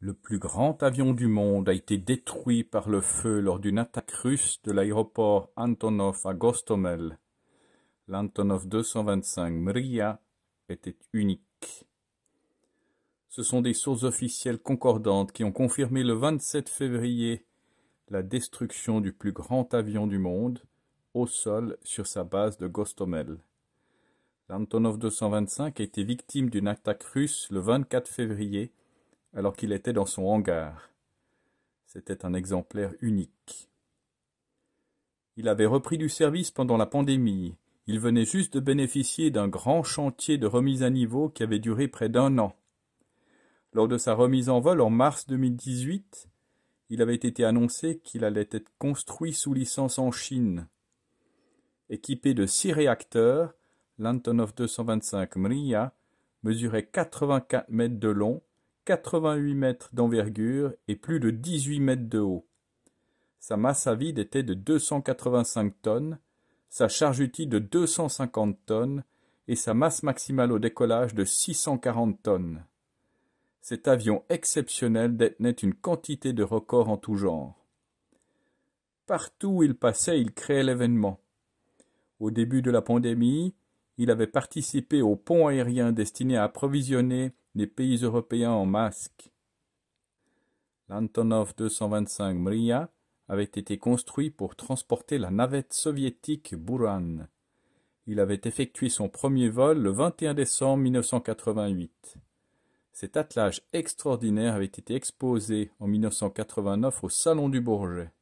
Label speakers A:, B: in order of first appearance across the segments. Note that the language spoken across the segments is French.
A: Le plus grand avion du monde a été détruit par le feu lors d'une attaque russe de l'aéroport Antonov à Gostomel. L'Antonov 225 Mria était unique. Ce sont des sources officielles concordantes qui ont confirmé le 27 février la destruction du plus grand avion du monde au sol sur sa base de Gostomel. L'Antonov 225 a été victime d'une attaque russe le 24 février alors qu'il était dans son hangar. C'était un exemplaire unique. Il avait repris du service pendant la pandémie. Il venait juste de bénéficier d'un grand chantier de remise à niveau qui avait duré près d'un an. Lors de sa remise en vol en mars 2018, il avait été annoncé qu'il allait être construit sous licence en Chine. Équipé de six réacteurs, l'Antonov 225 Mria mesurait 84 mètres de long 88 mètres d'envergure et plus de 18 mètres de haut. Sa masse à vide était de 285 tonnes, sa charge utile de 250 tonnes et sa masse maximale au décollage de 640 tonnes. Cet avion exceptionnel détenait une quantité de records en tout genre. Partout où il passait, il créait l'événement. Au début de la pandémie, il avait participé au pont aérien destiné à approvisionner des pays européens en masque. L'Antonov 225 Mria avait été construit pour transporter la navette soviétique Buran. Il avait effectué son premier vol le 21 décembre 1988. Cet attelage extraordinaire avait été exposé en 1989 au Salon du Bourget.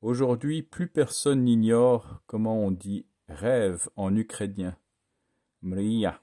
A: Aujourd'hui, plus personne n'ignore comment on dit rêve en ukrainien. Mria.